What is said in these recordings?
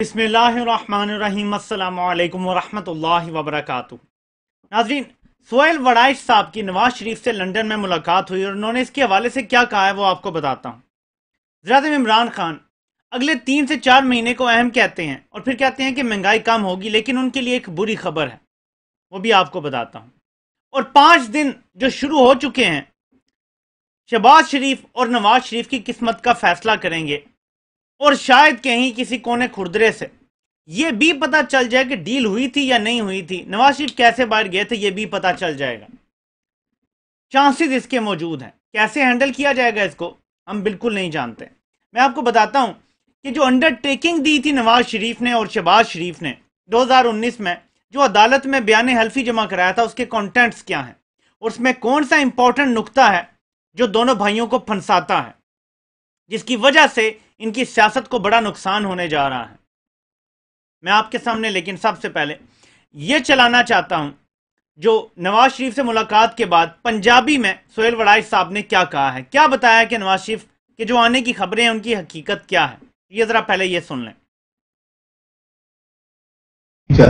बसमिलकुम वरहमल वबरक नाजरीन सोहेल वड़ाइश साहब की नवाज शरीफ से लंदन में मुलाकात हुई और उन्होंने इसके हवाले से क्या कहा है वो आपको बताता हूँ ज़रातम इमरान खान अगले तीन से चार महीने को अहम कहते हैं और फिर कहते हैं कि महंगाई कम होगी लेकिन उनके लिए एक बुरी खबर है वो भी आपको बताता हूँ और पाँच दिन जो शुरू हो चुके हैं शहबाज शरीफ और नवाज शरीफ की किस्मत का फैसला करेंगे और शायद कहीं किसी कोने खुरदरे से ये भी पता चल जाए कि डील हुई थी या नहीं हुई थी नवाज शरीफ कैसे बाहर गए थे ये भी पता चल जाएगा चांसेस इसके मौजूद हैं कैसे हैंडल किया जाएगा इसको हम बिल्कुल नहीं जानते मैं आपको बताता हूं कि जो अंडरटेकिंग दी थी नवाज शरीफ ने और शहबाज शरीफ ने 2019 में जो अदालत में बयान हल्फी जमा कराया था उसके कॉन्टेंट्स क्या हैं उसमें कौन सा इंपॉर्टेंट नुकता है जो दोनों भाइयों को फंसाता है जिसकी वजह से इनकी सियासत को बड़ा नुकसान होने जा रहा है मैं आपके सामने लेकिन सबसे पहले यह चलाना चाहता हूं जो नवाज शरीफ से मुलाकात के बाद पंजाबी में सोहेल वड़ाइश साहब ने क्या कहा है क्या बताया कि नवाज शरीफ के जो आने की खबरें हैं उनकी हकीकत क्या है ये जरा पहले ये सुन लें तो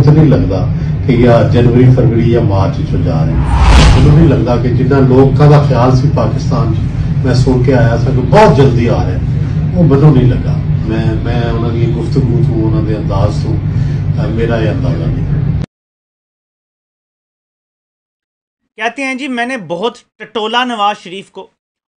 तो जनवरी फरवरी या मार्च जा रहे हैं मुझे तो नहीं लगता कि जिन्हें लोगों का ख्याल ਜਾਂ ਮਾਰਚ मैं सुन के आया था कि बहुत जल्दी आ रहा है वो ਨਹੀਂ नहीं लगा मैं मैं उन्होंने गुफ्तगु तू उन्होंने अंदाज तू मेरा ਮੇਰਾ अंदाजा नहीं कहते हैं जी मैंने बहुत टटोला नवाज शरीफ को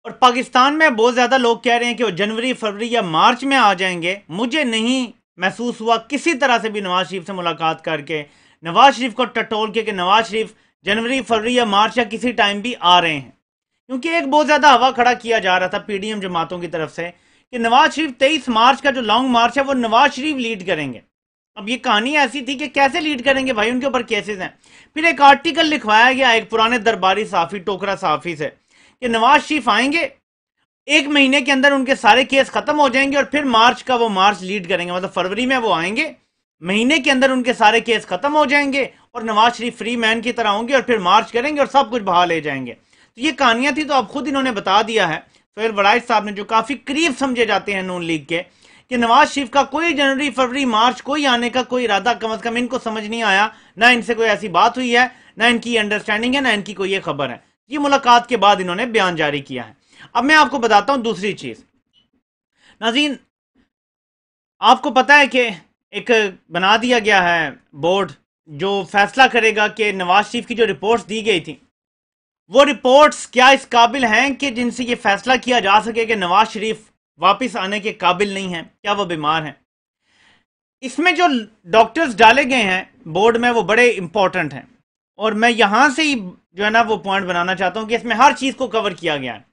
और पाकिस्तान में बहुत ज़्यादा लोग कह रहे हैं कि वो जनवरी फरवरी या मार्च में आ जाएंगे मुझे नहीं महसूस हुआ किसी तरह से भी नवाज शरीफ से मुलाकात करके नवाज शरीफ को टटोल के कि नवाज शरीफ जनवरी फरवरी या मार्च या किसी टाइम भी आ रहे हैं क्योंकि एक बहुत ज्यादा हवा खड़ा किया जा रहा था पीडीएम जमातों की तरफ से कि नवाज शरीफ तेईस मार्च का जो लॉन्ग मार्च है वो नवाज शरीफ लीड करेंगे अब ये कहानी ऐसी थी कि कैसे लीड करेंगे भाई उनके ऊपर केसेस हैं फिर एक आर्टिकल लिखवाया गया एक पुराने दरबारी साफी टोकरा साफी से कि नवाज शरीफ आएंगे एक महीने के अंदर उनके सारे केस खत्म हो जाएंगे और फिर मार्च का वो मार्च लीड करेंगे मतलब फरवरी में वो आएंगे महीने के अंदर उनके सारे केस खत्म हो जाएंगे और नवाज शरीफ फ्री मैन की तरह होंगे और फिर मार्च करेंगे और सब कुछ बहा ले जाएंगे तो ये कहानियां थी तो आप खुद इन्होंने बता दिया है सोहेल वराइज साहब ने जो काफ़ी करीब समझे जाते हैं नून लीग के कि नवाज शरीफ का कोई जनवरी फरवरी मार्च कोई आने का कोई इरादा कम अज कम इनको समझ नहीं आया ना इनसे कोई ऐसी बात हुई है ना इनकी अंडरस्टैंडिंग है ना इनकी कोई ये खबर है ये मुलाकात के बाद इन्होंने बयान जारी किया है अब मैं आपको बताता हूं दूसरी चीज़ नाजीन आपको पता है कि एक बना दिया गया है बोर्ड जो फैसला करेगा कि नवाज शरीफ की जो रिपोर्ट्स दी गई थी वो रिपोर्ट्स क्या इस काबिल हैं कि जिनसे ये फैसला किया जा सके कि नवाज शरीफ वापस आने के काबिल नहीं हैं क्या वो बीमार हैं इसमें जो डॉक्टर्स डाले गए हैं बोर्ड में वो बड़े इंपॉर्टेंट हैं और मैं यहाँ से ही जो है ना वो पॉइंट बनाना चाहता हूँ कि इसमें हर चीज़ को कवर किया गया है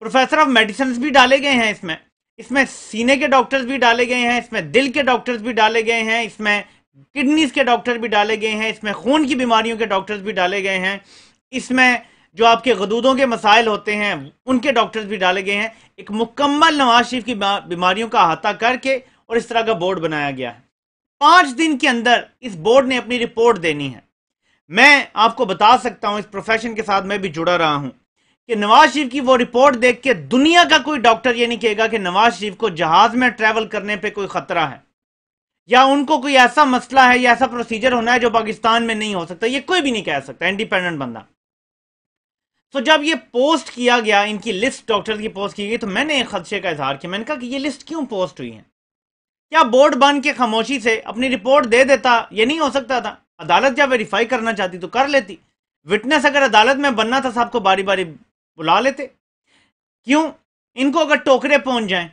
प्रोफेसर ऑफ मेडिसिन भी डाले गए हैं इसमें इसमें सीने के डॉक्टर्स भी डाले गए हैं इसमें दिल के डॉक्टर्स भी डाले गए हैं इसमें किडनीज के डॉक्टर भी डाले गए हैं इसमें खून की बीमारियों के डॉक्टर्स भी डाले गए हैं इसमें जो आपके गदूदों के मसाइल होते हैं उनके डॉक्टर्स भी डाले गए हैं एक मुकम्मल नवाज शरीफ की बीमारियों का अहाता करके और इस तरह का बोर्ड बनाया गया है पांच दिन के अंदर इस बोर्ड ने अपनी रिपोर्ट देनी है मैं आपको बता सकता हूं इस प्रोफेशन के साथ मैं भी जुड़ा रहा हूं कि नवाज शरीफ की वो रिपोर्ट देख के दुनिया का कोई डॉक्टर ये नहीं कहेगा कि नवाज शरीफ को जहाज में ट्रेवल करने पर कोई खतरा है या उनको कोई ऐसा मसला है या ऐसा प्रोसीजर होना है जो पाकिस्तान में नहीं हो सकता ये कोई भी नहीं कह सकता इंडिपेंडेंट बंदा तो जब ये पोस्ट किया गया इनकी लिस्ट डॉक्टर की पोस्ट की गई तो मैंने एक खदशे का इजहार किया मैंने कहा कि ये लिस्ट क्यों पोस्ट हुई है क्या बोर्ड बन के खामोशी से अपनी रिपोर्ट दे देता ये नहीं हो सकता था अदालत जब वेरीफाई करना चाहती तो कर लेती विटनेस अगर अदालत में बनना था सबको बारी बारी बुला लेते क्यों इनको अगर टोकरे पहुंच जाए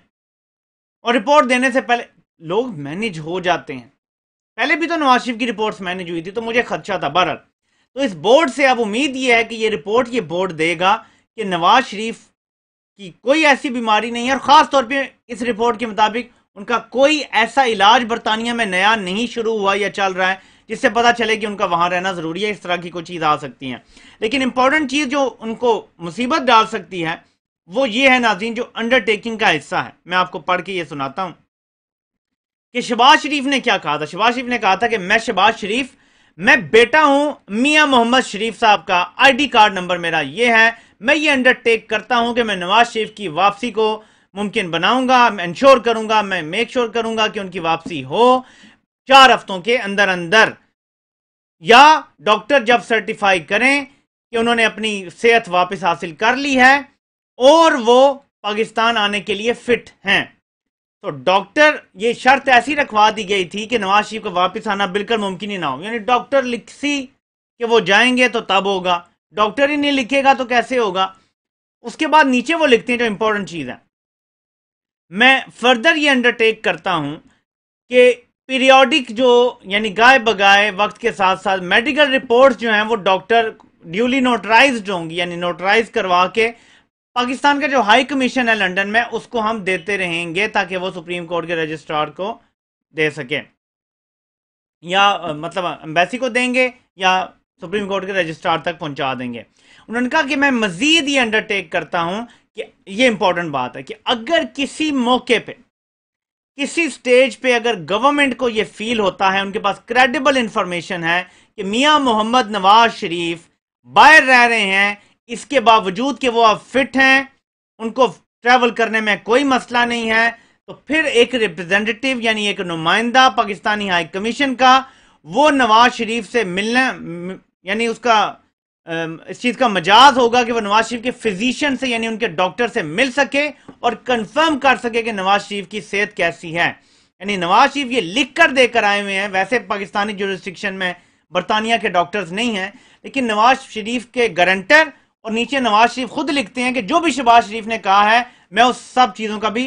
और रिपोर्ट देने से पहले लोग मैनेज हो जाते हैं पहले भी तो नवाज शरीफ की रिपोर्ट्स मैनेज हुई थी तो मुझे खदशा था बहरहाल तो इस बोर्ड से अब उम्मीद ये है कि ये रिपोर्ट ये बोर्ड देगा कि नवाज शरीफ की कोई ऐसी बीमारी नहीं है और ख़ास तौर पे इस रिपोर्ट के मुताबिक उनका कोई ऐसा इलाज बरतानिया में नया नहीं शुरू हुआ या चल रहा है जिससे पता चले कि उनका वहाँ रहना ज़रूरी है इस तरह की कोई चीज़ आ सकती है लेकिन इंपॉर्टेंट चीज़ जो उनको मुसीबत डाल सकती है वो ये है नाजीन जो अंडरटेकिंग का हिस्सा है मैं आपको पढ़ के ये सुनाता हूँ कि शबाज शरीफ ने क्या कहा था शबाज शरीफ ने कहा था कि मैं शबाज शरीफ मैं बेटा हूं मियां मोहम्मद शरीफ साहब का आईडी कार्ड नंबर मेरा ये है मैं ये अंडरटेक करता हूं कि मैं नवाज शरीफ की वापसी को मुमकिन बनाऊंगा मैं इंश्योर करूंगा मैं मेक श्योर करूंगा कि उनकी वापसी हो चार हफ्तों के अंदर अंदर या डॉक्टर जब सर्टिफाई करें कि उन्होंने अपनी सेहत वापस हासिल कर ली है और वो पाकिस्तान आने के लिए फिट हैं तो डॉक्टर ये शर्त ऐसी रखवा दी गई थी कि नवाज शरीफ का वापस आना बिल्कुल मुमकिन ही ना हो यानी डॉक्टर लिख सी कि वो जाएंगे तो तब होगा डॉक्टर ही नहीं लिखेगा तो कैसे होगा उसके बाद नीचे वो लिखते हैं जो इंपॉर्टेंट चीज़ है मैं फर्दर ये अंडरटेक करता हूं कि पीरियोडिक जो यानी गाय बगाए वक्त के साथ साथ मेडिकल रिपोर्ट्स जो हैं वो डॉक्टर ड्यूली नोटराइज होंगी यानी नोटराइज करवा के पाकिस्तान का जो हाई कमीशन है लंदन में उसको हम देते रहेंगे ताकि वो सुप्रीम कोर्ट के रजिस्ट्रार को दे सके या मतलब एम्बेसी को देंगे या सुप्रीम कोर्ट के रजिस्ट्रार तक पहुंचा देंगे उन्होंने कहा कि मैं मजीद ये अंडरटेक करता हूं कि ये इंपॉर्टेंट बात है कि अगर किसी मौके पे किसी स्टेज पे अगर गवर्नमेंट को ये फील होता है उनके पास क्रेडिबल इंफॉर्मेशन है कि मियां मोहम्मद नवाज शरीफ बाहर रह रहे हैं इसके बावजूद कि वो अब फिट हैं उनको ट्रैवल करने में कोई मसला नहीं है तो फिर एक रिप्रेजेंटेटिव यानी एक नुमाइंदा पाकिस्तानी हाई कमीशन का वो नवाज शरीफ से मिलने यानी उसका इस चीज का मजाज होगा कि वो नवाज शरीफ के फिजिशियन से यानी उनके डॉक्टर से मिल सके और कंफर्म कर सके कि नवाज शरीफ की सेहत कैसी है यानी नवाज शरीफ ये लिख कर देकर आए हुए हैं वैसे पाकिस्तानी जो में बरतानिया के डॉक्टर्स नहीं हैं लेकिन नवाज शरीफ के गारंटर और नीचे नवाज शरीफ खुद लिखते हैं कि जो भी शहबाज शरीफ ने कहा है मैं उस सब चीज़ों का भी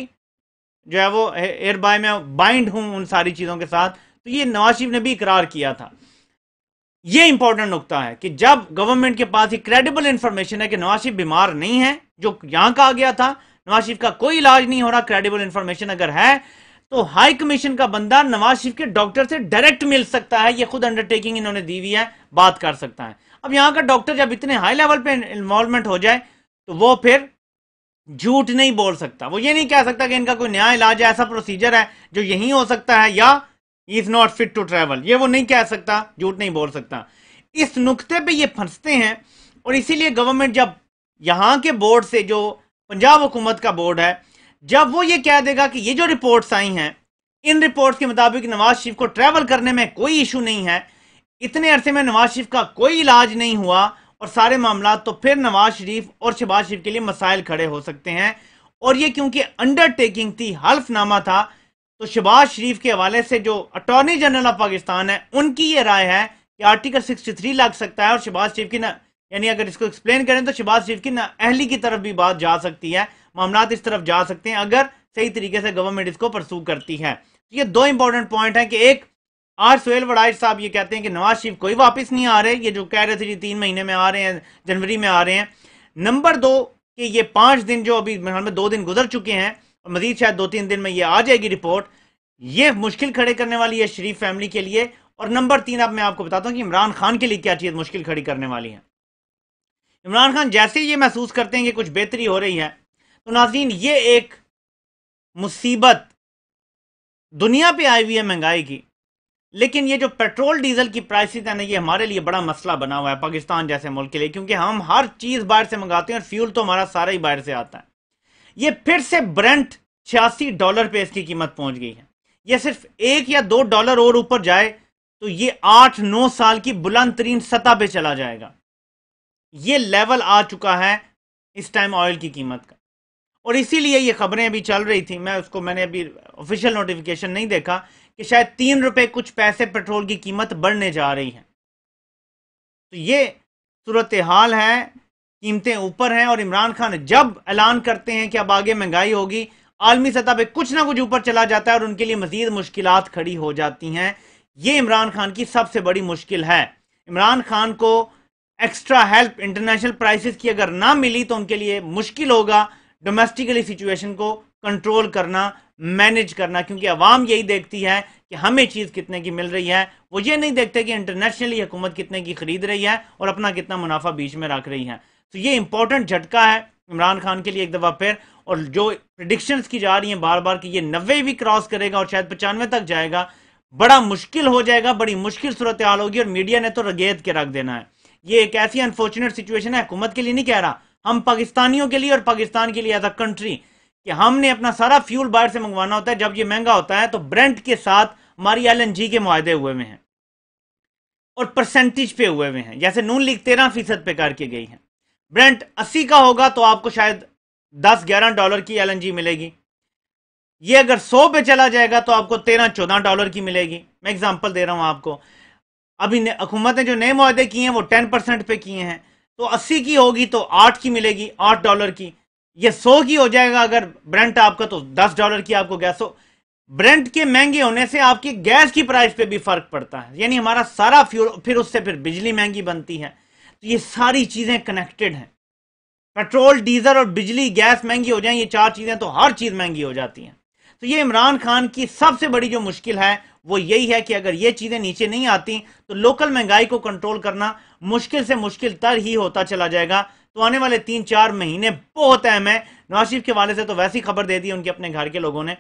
जो है वो एयर बाय में बाइंड हूं उन सारी चीज़ों के साथ तो ये नवाज शरीफ ने भी इकरार किया था ये इंपॉर्टेंट नुकता है कि जब गवर्नमेंट के पास ये क्रेडिबल इंफॉर्मेशन है कि नवाज शरीफ बीमार नहीं है जो यहां कहा गया था नवाज शरीफ का कोई इलाज नहीं हो रहा क्रेडिबल इंफॉर्मेशन अगर है तो हाई कमीशन का बंदा नवाज शरीफ के डॉक्टर से डायरेक्ट मिल सकता है ये खुद अंडरटेकिंग इन्होंने दी हुई है बात कर सकता है अब यहाँ का डॉक्टर जब इतने हाई लेवल पे इन्वॉल्वमेंट हो जाए तो वो फिर झूठ नहीं बोल सकता वो ये नहीं कह सकता कि इनका कोई नया इलाज है ऐसा प्रोसीजर है जो यहीं हो सकता है या is not fit to travel ये वो नहीं कह सकता झूठ नहीं बोल सकता इस नुकते पे ये फंसते हैं और इसीलिए गवर्नमेंट जब यहाँ के बोर्ड से जो पंजाब हुकूमत का बोर्ड है जब वो ये कह देगा कि ये जो रिपोर्ट्स आई हैं इन रिपोर्ट्स के मुताबिक नवाज शरीफ को ट्रैवल करने में कोई इशू नहीं है इतने अरसे में नवाज शरीफ का कोई इलाज नहीं हुआ और सारे मामला तो फिर नवाज शरीफ और शहबाज शरीफ के लिए मसाइल खड़े हो सकते हैं और ये क्योंकि अंडरटेकिंग थी हल्फनामा था तो शहबाज शरीफ के हवाले से जो अटॉर्नी जनरल ऑफ पाकिस्तान है उनकी ये राय है कि आर्टिकल 63 लग सकता है और शहबाज शरीफ की ना यानी अगर इसको एक्सप्लेन करें तो शहबाज शरीफ की ना अहली की तरफ भी बात जा सकती है मामला इस तरफ जा सकते हैं अगर सही तरीके से गवर्नमेंट इसको परसू करती है तो ये दो इंपॉर्टेंट पॉइंट है कि एक आज सोहेल वड़ाइट साहब ये कहते हैं कि नवाज शरीफ कोई वापस नहीं आ रहे ये जो कह रहे थे जी तीन महीने में आ रहे हैं जनवरी में आ रहे हैं नंबर दो कि ये पांच दिन जो अभी में दो दिन गुजर चुके हैं और मजीद शायद दो तीन दिन में ये आ जाएगी रिपोर्ट ये मुश्किल खड़े करने वाली है शरीफ फैमिली के लिए और नंबर तीन अब मैं आपको बताता हूँ कि इमरान खान के लिए क्या चीज़ मुश्किल खड़ी करने वाली है इमरान खान जैसे ही ये महसूस करते हैं कि कुछ बेहतरी हो रही है तो नाजीन ये एक मुसीबत दुनिया पर आई हुई है महंगाई की लेकिन ये जो पेट्रोल डीजल की प्राइसेस है ना ये हमारे लिए बड़ा मसला बना हुआ है पाकिस्तान जैसे मुल्क के लिए क्योंकि हम हर चीज़ बाहर से मंगाते हैं और फ्यूल तो हमारा सारा ही बाहर से आता है ये फिर से ब्रेंट छियासी डॉलर पे इसकी कीमत पहुंच गई है ये सिर्फ एक या दो डॉलर और ऊपर जाए तो ये आठ नौ साल की बुलंद तरीन सतह पर चला जाएगा ये लेवल आ चुका है इस टाइम ऑयल की कीमत का और इसीलिए ये खबरें अभी चल रही थी मैं उसको मैंने अभी ऑफिशियल नोटिफिकेशन नहीं देखा कि शायद तीन रुपए कुछ पैसे पेट्रोल की कीमत बढ़ने जा रही है तो ये सूरत हाल है कीमतें ऊपर हैं और इमरान खान जब ऐलान करते हैं कि अब आगे महंगाई होगी आलमी सतह पर कुछ ना कुछ ऊपर चला जाता है और उनके लिए मजीद मुश्किल खड़ी हो जाती हैं ये इमरान खान की सबसे बड़ी मुश्किल है इमरान खान को एक्स्ट्रा हेल्प इंटरनेशनल प्राइसेस की अगर ना मिली तो उनके लिए मुश्किल होगा डोमेस्टिकली सिचुएशन को कंट्रोल करना मैनेज करना क्योंकि अवाम यही देखती है कि हमें चीज़ कितने की मिल रही है वो ये नहीं देखते कि इंटरनेशनली हुकूमत कितने की खरीद रही है और अपना कितना मुनाफा बीच में रख रही है तो ये इंपॉर्टेंट झटका है इमरान खान के लिए एक दफ़ा फिर और जो प्रडिक्शन की जा रही है बार बार कि ये नब्बे भी क्रॉस करेगा और शायद पचानवे तक जाएगा बड़ा मुश्किल हो जाएगा बड़ी मुश्किल सूरत हाल होगी और मीडिया ने तो रगेद के रख देना है ये एक ऐसी अनफॉर्चुनेट सिचुएशन है हुकूमत के लिए नहीं कह रहा हम पाकिस्तानियों के लिए और पाकिस्तान के लिए एज अ कंट्री कि हमने अपना सारा फ्यूल बाहर से मंगवाना होता है जब ये महंगा होता है तो ब्रेंट के साथ हमारी एल के माहदे हुए हुए हैं और परसेंटेज पे हुए हुए हैं जैसे नून लीग तेरह फीसद पे करके गई है ब्रेंट अस्सी का होगा तो आपको शायद दस ग्यारह डॉलर की एल मिलेगी ये अगर सौ पे चला जाएगा तो आपको तेरह चौदह डॉलर की मिलेगी मैं एग्जाम्पल दे रहा हूँ आपको अभी हुकूमत ने जो नए माहदे किए हैं वो टेन परसेंट पे किए हैं तो अस्सी की होगी तो आठ की मिलेगी आठ डॉलर की ये सौ की हो जाएगा अगर ब्रेंट आपका तो दस डॉलर की आपको गैस हो ब्रेंट के महंगे होने से आपकी गैस की प्राइस पे भी फर्क पड़ता है यानी हमारा सारा फ्यूल फिर उससे फिर बिजली महंगी बनती है तो ये सारी चीजें कनेक्टेड हैं पेट्रोल डीजल और बिजली गैस महंगी हो जाए ये चार चीजें तो हर चीज महंगी हो जाती है तो ये इमरान खान की सबसे बड़ी जो मुश्किल है वो यही है कि अगर ये चीजें नीचे नहीं आती तो लोकल महंगाई को कंट्रोल करना मुश्किल से मुश्किल तर ही होता चला जाएगा तो आने वाले तीन चार महीने बहुत अहम है नवाज शरीफ के वाले से तो वैसी खबर दे दी उनके अपने घर के लोगों ने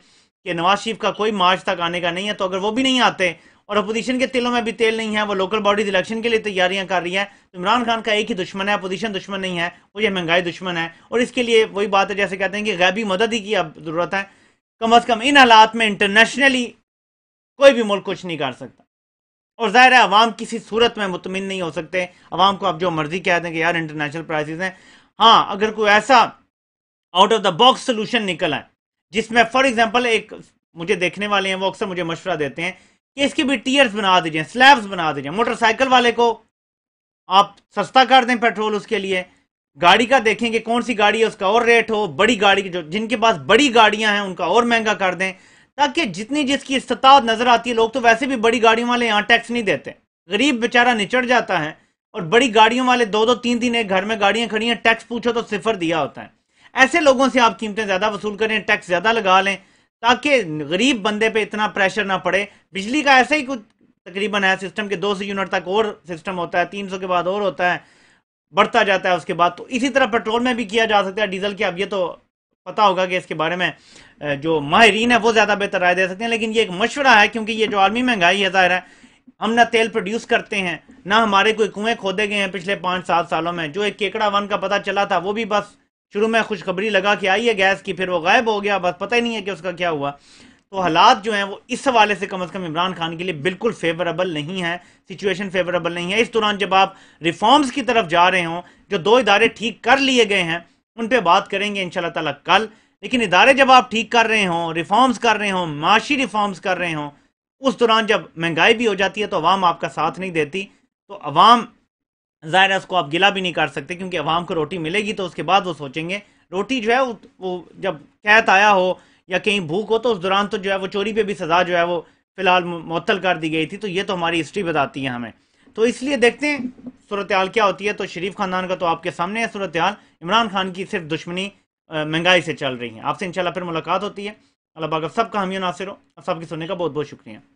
कि नवाज शरीफ का कोई मार्च तक आने का नहीं है तो अगर वो भी नहीं आते और अपोजिशन के तिलों में भी तेल नहीं है वो लोकल बॉडीज इलेक्शन के लिए तैयारियां कर रही है तो इमरान खान का एक ही दुश्मन है अपोजिशन दुश्मन नहीं है वो ये महंगाई दुश्मन है और इसके लिए वही बात है जैसे कहते हैं कि गैबी मदद ही की अब जरूरत है कम अज कम इन हालात में इंटरनेशनली कोई भी मुल्क कुछ नहीं कर सकता और ज़ाहिर है अवाम किसी सूरत में मुतमिन नहीं हो सकते अवाम को आप जो मर्जी कह दें कि यार इंटरनेशनल प्राइसेस हैं हाँ अगर कोई ऐसा out of the box solution निकल आए जिसमें फॉर एग्जाम्पल एक मुझे देखने वाले हैं वो अक्सर मुझे मशवरा देते हैं कि इसके भी टीयर्स बना दीजिए स्लैब्स बना दीजिए मोटरसाइकिल वाले को आप सस्ता कर दें पेट्रोल उसके लिए गाड़ी का देखेंगे कौन सी गाड़ी है उसका और रेट हो बड़ी गाड़ी जो जिनके पास बड़ी गाड़ियां हैं उनका और महंगा कर दें ताकि जितनी जिसकी इस्तात नजर आती है लोग तो वैसे भी बड़ी गाड़ियों वाले यहाँ टैक्स नहीं देते गरीब बेचारा निचड़ जाता है और बड़ी गाड़ियों वाले दो दो तीन दिन एक घर में गाड़ियां खड़ी हैं टैक्स पूछो तो सिफर दिया होता है ऐसे लोगों से आप कीमतें ज्यादा वसूल करें टैक्स ज्यादा लगा लें ताकि गरीब बंदे पे इतना प्रेशर ना पड़े बिजली का ऐसा ही कुछ तकरीबन है सिस्टम के दो सौ यूनिट तक और सिस्टम होता है तीन सौ के बाद और होता है बढ़ता जाता है उसके बाद तो इसी तरह पेट्रोल में भी किया जा सकता है डीजल की अब ये तो पता होगा कि इसके बारे में जो माहरीन है वो ज़्यादा बेहतर राय दे सकते हैं लेकिन ये एक मशवरा है क्योंकि ये जो आलमी महंगाई है ज़ाहिर है हम ना तेल प्रोड्यूस करते हैं ना हमारे कोई कुएं खोदे गए हैं पिछले पांच सात सालों में जो एक केकड़ा वन का पता चला था वो भी बस शुरू में खुशखबरी लगा कि आई है गैस की फिर वो गायब हो गया बस पता ही नहीं है कि उसका क्या हुआ तो हालात जो हैं वो इस हवाले से कम अज़ कम इमरान खान के लिए बिल्कुल फेवरेबल नहीं है सिचुएशन फेवरेबल नहीं है इस दौरान जब आप रिफॉर्म्स की तरफ जा रहे हों जो दो इदारे ठीक कर लिए गए हैं उन पर बात करेंगे इन ताला कल लेकिन इदारे जब आप ठीक कर रहे हों रिफॉर्म्स कर रहे हों माशी रिफॉर्म्स कर रहे हों उस दौरान जब महंगाई भी हो जाती है तो अवाम आपका साथ नहीं देती तो अवाम ज़ाहिर है उसको आप गिला भी नहीं कर सकते क्योंकि अवाम को रोटी मिलेगी तो उसके बाद वो सोचेंगे रोटी जो है वो जब कैत आया हो या कहीं भूख हो तो उस दौरान तो जो है वो चोरी पर भी सज़ा जो है वो फ़िलहाल मअतल कर दी गई थी तो ये तो हमारी हिस्ट्री बताती है हमें तो इसलिए देखते हैं सूरत क्या होती है तो शरीफ ख़ानदान का तो आपके सामने है सूरत इमरान खान की सिर्फ दुश्मनी महंगाई से चल रही है आपसे इंशाल्लाह फिर मुलाकात होती है अल्लाह पाक सब का हमियो नासिर हो सबके सुनने का बहुत बहुत शुक्रिया